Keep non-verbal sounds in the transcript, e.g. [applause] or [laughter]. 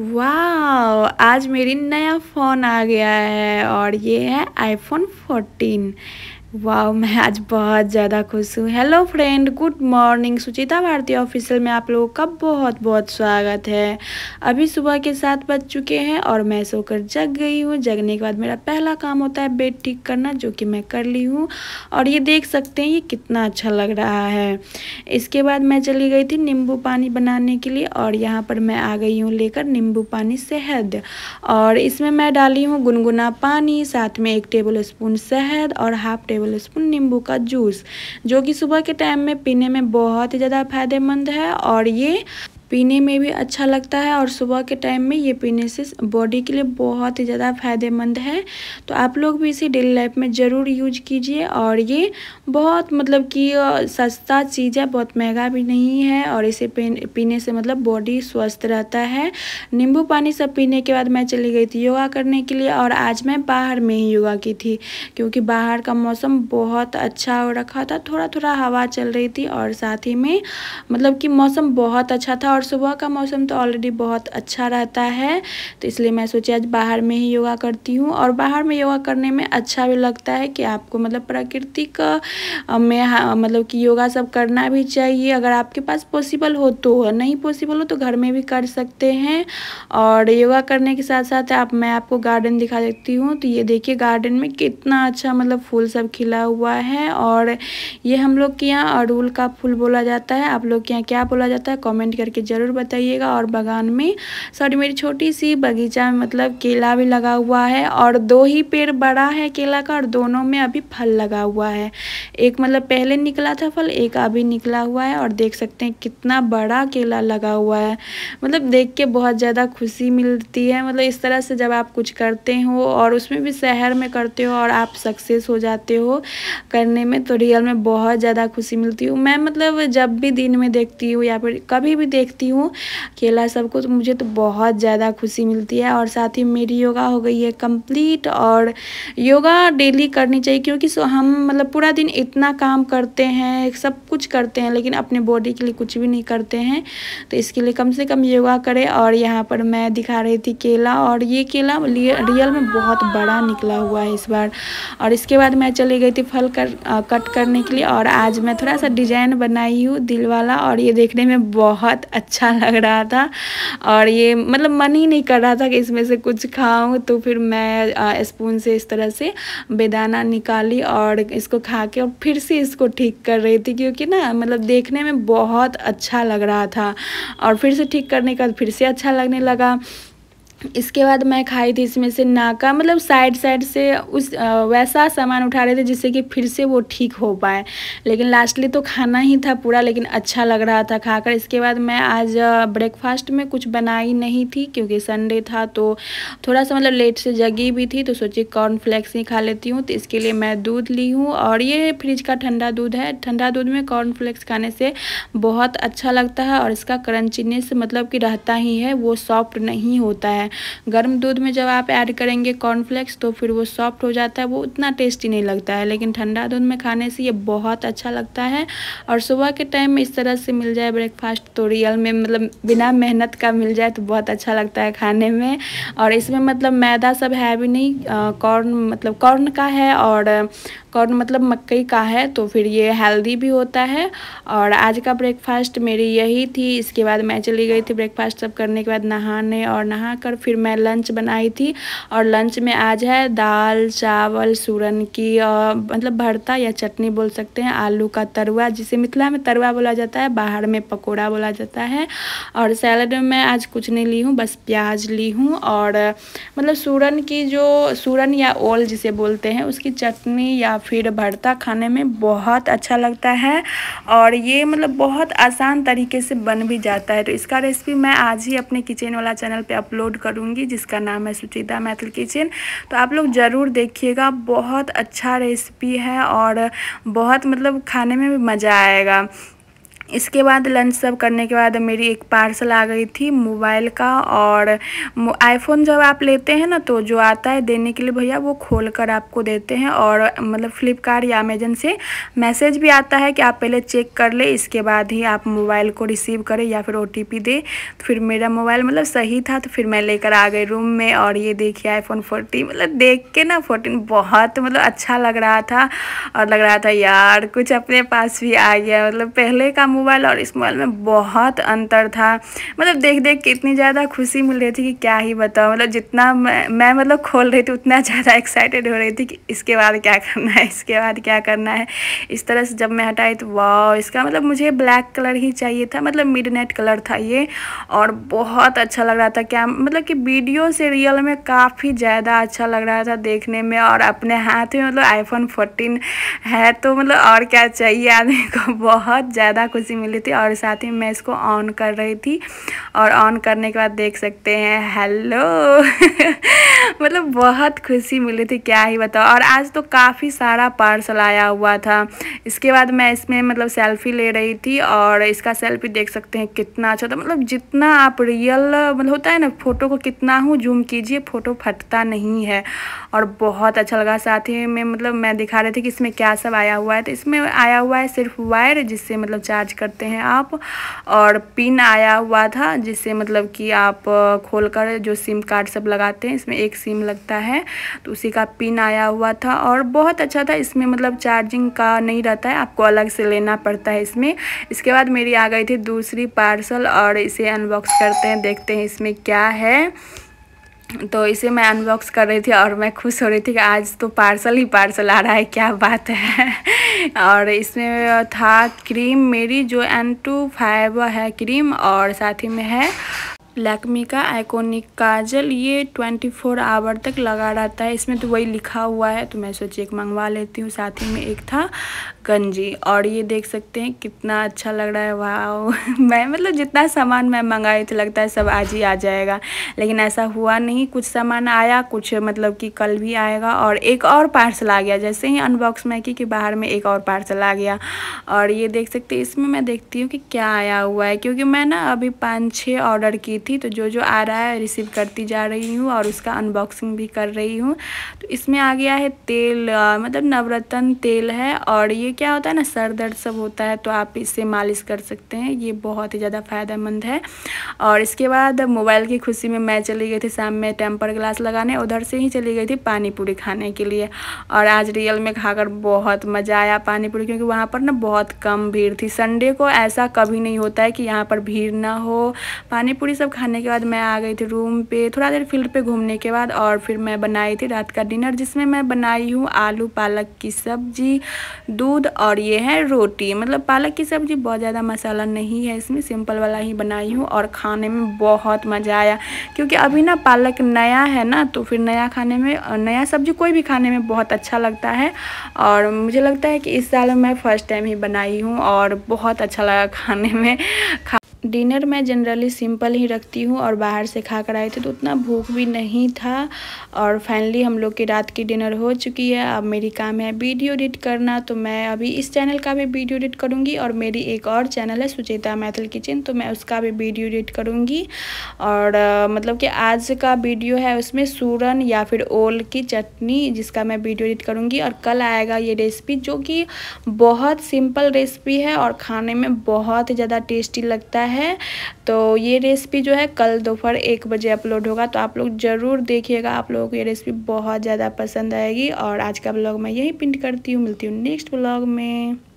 वाह आज मेरी नया फ़ोन आ गया है और ये है आईफोन 14 वाह मैं आज बहुत ज़्यादा खुश हूँ hello friend good morning Suchita Bharti official में आप लोगों का बहुत बहुत स्वागत है अभी सुबह के सात बज चुके हैं और मैं सोकर जग गई हूँ जगने के बाद मेरा पहला काम होता है बेड ठीक करना जो कि मैं कर ली हूँ और ये देख सकते हैं ये कितना अच्छा लग रहा है इसके बाद मैं चली गई थी नींबू पानी बनाने के लिए और यहाँ पर मैं आ गई हूँ लेकर नींबू पानी शहद और इसमें मैं डाली हूँ गुनगुना पानी साथ में एक टेबल स्पून शहद और हाफ टेबल टेबल स्पून नींबू का जूस जो कि सुबह के टाइम में पीने में बहुत ही ज़्यादा फायदेमंद है और ये पीने में भी अच्छा लगता है और सुबह के टाइम में ये पीने से बॉडी के लिए बहुत ही ज़्यादा फ़ायदेमंद है तो आप लोग भी इसे डेली लाइफ में ज़रूर यूज कीजिए और ये बहुत मतलब कि सस्ता चीज़ है बहुत महंगा भी नहीं है और इसे पीने से मतलब बॉडी स्वस्थ रहता है नींबू पानी सब पीने के बाद मैं चली गई थी योगा करने के लिए और आज मैं बाहर में ही योगा की थी क्योंकि बाहर का मौसम बहुत अच्छा हो रखा था थोड़ा थोड़ा हवा चल रही थी और साथ ही में मतलब कि मौसम बहुत अच्छा था और और सुबह का मौसम तो ऑलरेडी बहुत अच्छा रहता है तो इसलिए मैं सोची आज बाहर में ही योगा करती हूँ और बाहर में योगा करने में अच्छा भी लगता है कि आपको मतलब प्रकृति का में हाँ, मतलब कि योगा सब करना भी चाहिए अगर आपके पास पॉसिबल हो तो नहीं पॉसिबल हो तो घर में भी कर सकते हैं और योगा करने के साथ साथ आप मैं आपको गार्डन दिखा देती हूँ तो ये देखिए गार्डन में कितना अच्छा मतलब फूल सब खिला हुआ है और ये हम लोग के यहाँ अड़ूल का फूल बोला जाता है आप लोग के यहाँ क्या बोला जाता है कॉमेंट करके ज़रूर बताइएगा और बागान में सॉरी मेरी छोटी सी बगीचा में मतलब केला भी लगा हुआ है और दो ही पेड़ बड़ा है केला का और दोनों में अभी फल लगा हुआ है एक मतलब पहले निकला था फल एक अभी निकला हुआ है और देख सकते हैं कितना बड़ा केला लगा हुआ है मतलब देख के बहुत ज़्यादा खुशी मिलती है मतलब इस तरह से जब आप कुछ करते हो और उसमें भी शहर में करते हो और आप सक्सेस हो जाते हो करने में तो रियल में बहुत ज़्यादा खुशी मिलती हूँ मैं मतलब जब भी दिन में देखती हूँ या फिर कभी भी देखती करती हूँ केला सबको तो मुझे तो बहुत ज़्यादा खुशी मिलती है और साथ ही मेरी योगा हो गई है कंप्लीट और योगा डेली करनी चाहिए क्योंकि हम मतलब पूरा दिन इतना काम करते हैं सब कुछ करते हैं लेकिन अपने बॉडी के लिए कुछ भी नहीं करते हैं तो इसके लिए कम से कम योगा करें और यहाँ पर मैं दिखा रही थी केला और ये केला रियल में बहुत बड़ा निकला हुआ है इस बार और इसके बाद मैं चली गई थी फल कर आ, कट करने के लिए और आज मैं थोड़ा सा डिजाइन बनाई हूँ दिल वाला और ये देखने में बहुत अच्छा अच्छा लग रहा था और ये मतलब मन ही नहीं कर रहा था कि इसमें से कुछ खाऊं तो फिर मैं स्पून से इस तरह से बेदाना निकाली और इसको खा के और फिर से इसको ठीक कर रही थी क्योंकि ना मतलब देखने में बहुत अच्छा लग रहा था और फिर से ठीक करने का फिर से अच्छा लगने लगा इसके बाद मैं खाई थी इसमें से नाका मतलब साइड साइड से उस वैसा सामान उठा रहे थे जिससे कि फिर से वो ठीक हो पाए लेकिन लास्टली तो खाना ही था पूरा लेकिन अच्छा लग रहा था खाकर इसके बाद मैं आज ब्रेकफास्ट में कुछ बनाई नहीं थी क्योंकि संडे था तो थोड़ा सा मतलब लेट से जगी भी थी तो सोची कॉर्नफ्लेक्स ही खा लेती हूँ तो इसके लिए मैं दूध ली हूँ और ये फ्रिज का ठंडा दूध है ठंडा दूध में कॉर्नफ्लेक्स खाने से बहुत अच्छा लगता है और इसका क्रंचीनेस मतलब कि रहता ही है वो सॉफ्ट नहीं होता है गर्म दूध में जब आप ऐड करेंगे कॉर्नफ्लेक्स तो फिर वो सॉफ्ट हो जाता है वो उतना टेस्टी नहीं लगता है लेकिन ठंडा दूध में खाने से ये बहुत अच्छा लगता है और सुबह के टाइम में इस तरह से मिल जाए ब्रेकफास्ट तो रियल में मतलब बिना मेहनत का मिल जाए तो बहुत अच्छा लगता है खाने में और इसमें मतलब मैदा सब है भी नहीं कॉर्न मतलब कॉर्न का है और कौन मतलब मकई का है तो फिर ये हेल्दी भी होता है और आज का ब्रेकफास्ट मेरी यही थी इसके बाद मैं चली गई थी ब्रेकफास्ट सब करने के बाद नहाने और नहा कर फिर मैं लंच बनाई थी और लंच में आज है दाल चावल सूरन की और मतलब भरता या चटनी बोल सकते हैं आलू का तरुआ जिसे मिथिला में तरुआ बोला जाता है बाहर में पकौड़ा बोला जाता है और सैलड में मैं आज कुछ नहीं ली हूँ बस प्याज ली हूँ और मतलब सूरन की जो सूरन या ओल जिसे बोलते हैं उसकी चटनी या फिर भरता खाने में बहुत अच्छा लगता है और ये मतलब बहुत आसान तरीके से बन भी जाता है तो इसका रेसिपी मैं आज ही अपने किचन वाला चैनल पे अपलोड करूँगी जिसका नाम है सुचिता मैथिल किचन तो आप लोग ज़रूर देखिएगा बहुत अच्छा रेसिपी है और बहुत मतलब खाने में भी मज़ा आएगा इसके बाद लंच सब करने के बाद मेरी एक पार्सल आ गई थी मोबाइल का और आईफोन जब आप लेते हैं ना तो जो आता है देने के लिए भैया वो खोल कर आपको देते हैं और मतलब फ्लिपकार्ट या अमेजन से मैसेज भी आता है कि आप पहले चेक कर ले इसके बाद ही आप मोबाइल को रिसीव करें या फिर ओ टी पी दे तो फिर मेरा मोबाइल मतलब सही था तो फिर मैं लेकर आ गई रूम में और ये देखिए आईफोन फोर्टीन मतलब देख के ना फोर्टीन बहुत मतलब अच्छा लग रहा था और लग रहा था यार कुछ अपने पास भी आ गया मतलब पहले का मोबाइल और इस मोबाइल में बहुत अंतर था मतलब देख देख के इतनी ज़्यादा खुशी मिल रही थी कि क्या ही बताओ मतलब जितना मैं मैं मतलब खोल रही थी उतना ज़्यादा एक्साइटेड हो रही थी कि इसके बाद क्या करना है इसके बाद क्या करना है इस तरह से जब मैं हटाई तो वाह इसका मतलब मुझे ब्लैक कलर ही चाहिए था मतलब मिड कलर था ये और बहुत अच्छा लग रहा था क्या मतलब कि वीडियो से रियल में काफ़ी ज़्यादा अच्छा लग रहा था देखने में और अपने हाथ में मतलब आईफोन फोर्टीन है तो मतलब और क्या चाहिए आदमी को [laughs] बहुत ज़्यादा खुशी सी मिली थी और साथ ही मैं इसको ऑन कर रही थी और ऑन करने के बाद देख सकते हैं हेलो [laughs] मतलब बहुत खुशी मिली थी क्या ही बताओ और आज तो काफ़ी सारा पार्सल आया हुआ था इसके बाद मैं इसमें मतलब सेल्फी ले रही थी और इसका सेल्फी देख सकते हैं कितना अच्छा था मतलब जितना आप रियल मतलब होता है ना फ़ोटो को कितना हूँ जूम कीजिए फ़ोटो फटता नहीं है और बहुत अच्छा लगा साथ ही में मतलब मैं दिखा रही थी कि इसमें क्या सब आया हुआ है तो इसमें आया हुआ है सिर्फ वायर जिससे मतलब चार्ज करते हैं आप और पिन आया हुआ था जिससे मतलब कि आप खोलकर जो सिम कार्ड सब लगाते हैं इसमें एक सिम लगता है तो उसी का पिन आया हुआ था और बहुत अच्छा था इसमें मतलब चार्जिंग का नहीं रहता है आपको अलग से लेना पड़ता है इसमें इसके बाद मेरी आ गई थी दूसरी पार्सल और इसे अनबॉक्स करते हैं देखते हैं इसमें क्या है तो इसे मैं अनबॉक्स कर रही थी और मैं खुश हो रही थी कि आज तो पार्सल ही पार्सल आ रहा है क्या बात है [laughs] और इसमें था क्रीम मेरी जो एन टू फाइव है क्रीम और साथ ही में है लैक्मी का आइकोनिक काजल ये 24 आवर तक लगा रहता है इसमें तो वही लिखा हुआ है तो मैं सोची एक मंगवा लेती हूँ साथ ही में एक था कंजी और ये देख सकते हैं कितना अच्छा लग रहा है वाह [laughs] मैं मतलब जितना सामान मैं मंगाई थी लगता है सब आज ही आ जाएगा लेकिन ऐसा हुआ नहीं कुछ सामान आया कुछ मतलब कि कल भी आएगा और एक और पार्सल आ गया जैसे ही अनबॉक्स में की कि बाहर में एक और पार्सल आ गया और ये देख सकते हैं इसमें मैं देखती हूँ कि क्या आया हुआ है क्योंकि मैं ना अभी पाँच छः ऑर्डर की थी तो जो जो आ रहा है रिसीव करती जा रही हूँ और उसका अनबॉक्सिंग भी कर रही हूँ तो इसमें आ गया है तेल मतलब नवरत्न तेल है और ये क्या होता है ना सर दर्द सब होता है तो आप इससे मालिश कर सकते हैं ये बहुत ही ज़्यादा फ़ायदेमंद है और इसके बाद मोबाइल की खुशी में मैं चली गई थी शाम में टेम्पर ग्लास लगाने उधर से ही चली गई थी पानी पूरी खाने के लिए और आज रियल में खाकर बहुत मज़ा आया पानी पूरी क्योंकि वहाँ पर ना बहुत कम भीड़ थी संडे को ऐसा कभी नहीं होता है कि यहाँ पर भीड़ ना हो पानी पूरी सब खाने के बाद मैं आ गई थी रूम पे थोड़ा देर फील्ड पे घूमने के बाद और फिर मैं बनाई थी रात का डिनर जिसमें मैं बनाई हूँ आलू पालक की सब्जी दूध दूध और ये है रोटी मतलब पालक की सब्ज़ी बहुत ज़्यादा मसाला नहीं है इसमें सिंपल वाला ही बनाई हूँ और खाने में बहुत मज़ा आया क्योंकि अभी ना पालक नया है ना तो फिर नया खाने में नया सब्ज़ी कोई भी खाने में बहुत अच्छा लगता है और मुझे लगता है कि इस साल मैं फ़र्स्ट टाइम ही बनाई हूँ और बहुत अच्छा लगा खाने में खा डिनर मैं जनरली सिंपल ही रखती हूँ और बाहर से खा कर आए थे तो उतना भूख भी नहीं था और फाइनली हम लोग की रात की डिनर हो चुकी है अब मेरी काम है वीडियो एडिट करना तो मैं अभी इस चैनल का भी वीडियो एडिट करूँगी और मेरी एक और चैनल है सुचेता मैथल किचन तो मैं उसका भी वीडियो एडिट करूँगी और आ, मतलब कि आज का वीडियो है उसमें सूरन या फिर ओल की चटनी जिसका मैं वीडियो एडिट करूँगी और कल आएगा ये रेसिपी जो कि बहुत सिंपल रेसिपी है और खाने में बहुत ज़्यादा टेस्टी लगता है है तो ये रेसिपी जो है कल दोपहर एक बजे अपलोड होगा तो आप लोग ज़रूर देखिएगा आप लोगों को ये रेसिपी बहुत ज़्यादा पसंद आएगी और आज का ब्लॉग मैं यही प्रिंट करती हूँ मिलती हूँ नेक्स्ट ब्लॉग में